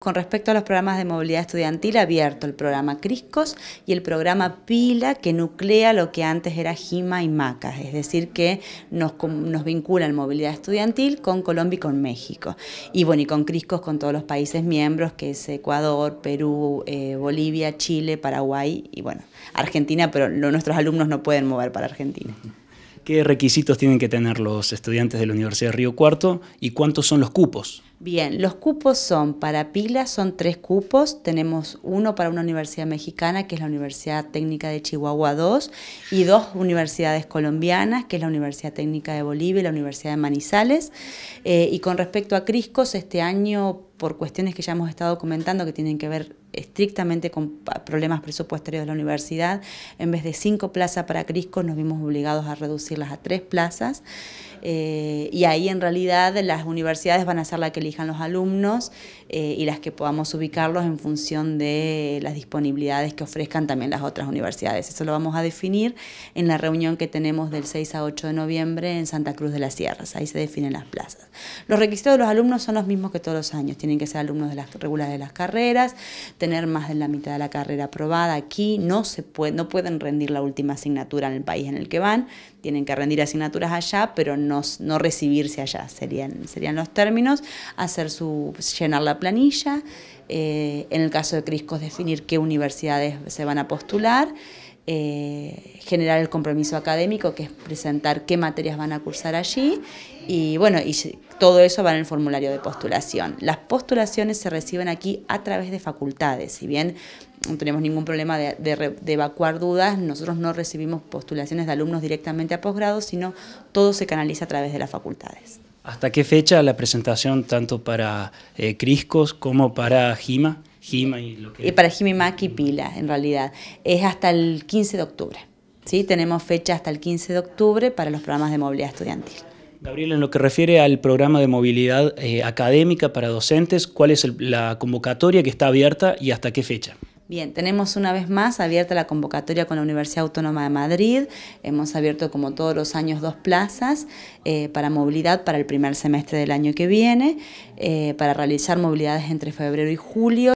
Con respecto a los programas de movilidad estudiantil, abierto el programa Criscos y el programa PILA, que nuclea lo que antes era GIMA y MACA, es decir, que nos, vincula en movilidad estudiantil con Colombia y con México. Y bueno, y con Criscos con todos los países miembros, que es Ecuador, Perú, eh, Bolivia, Chile, Paraguay y bueno, Argentina, pero nuestros alumnos no pueden mover para Argentina. ¿Qué requisitos tienen que tener los estudiantes de la Universidad de Río Cuarto y cuántos son los cupos? Bien, los cupos son para pilas, son tres cupos. Tenemos uno para una universidad mexicana, que es la Universidad Técnica de Chihuahua 2, y dos universidades colombianas, que es la Universidad Técnica de Bolivia y la Universidad de Manizales. Eh, y con respecto a Criscos, este año, por cuestiones que ya hemos estado comentando, que tienen que ver estrictamente con problemas presupuestarios de la universidad, en vez de cinco plazas para Criscos, nos vimos obligados a reducirlas a tres plazas. Eh, y ahí, en realidad, las universidades van a ser la que elijan los alumnos eh, y las que podamos ubicarlos en función de las disponibilidades que ofrezcan también las otras universidades. Eso lo vamos a definir en la reunión que tenemos del 6 a 8 de noviembre en Santa Cruz de las Sierras. Ahí se definen las plazas. Los requisitos de los alumnos son los mismos que todos los años. Tienen que ser alumnos de las regulares de las carreras, tener más de la mitad de la carrera aprobada aquí. No, se no pueden rendir la última asignatura en el país en el que van. Tienen que rendir asignaturas allá, pero no, recibirse allá. Serían, serían los términos hacer su, pues, llenar la planilla, eh, en el caso de CRISCOS definir qué universidades se van a postular, eh, generar el compromiso académico, que es presentar qué materias van a cursar allí, y bueno, y todo eso va en el formulario de postulación. Las postulaciones se reciben aquí a través de facultades, si bien no tenemos ningún problema de, de, evacuar dudas, nosotros no recibimos postulaciones de alumnos directamente a posgrado, sino todo se canaliza a través de las facultades. ¿Hasta qué fecha la presentación tanto para eh, Criscos como para Gima? GIMA y lo que... Y para y Pila, en realidad. Es hasta el 15 de octubre. ¿sí? Tenemos fecha hasta el 15 de octubre para los programas de movilidad estudiantil. Gabriel, en lo que refiere al programa de movilidad eh, académica para docentes, ¿cuál es la convocatoria que está abierta y hasta qué fecha? Bien, tenemos una vez más abierta la convocatoria con la Universidad Autónoma de Madrid. Hemos abierto como todos los años dos plazas eh, para movilidad para el primer semestre del año que viene, eh, para realizar movilidades entre febrero y julio.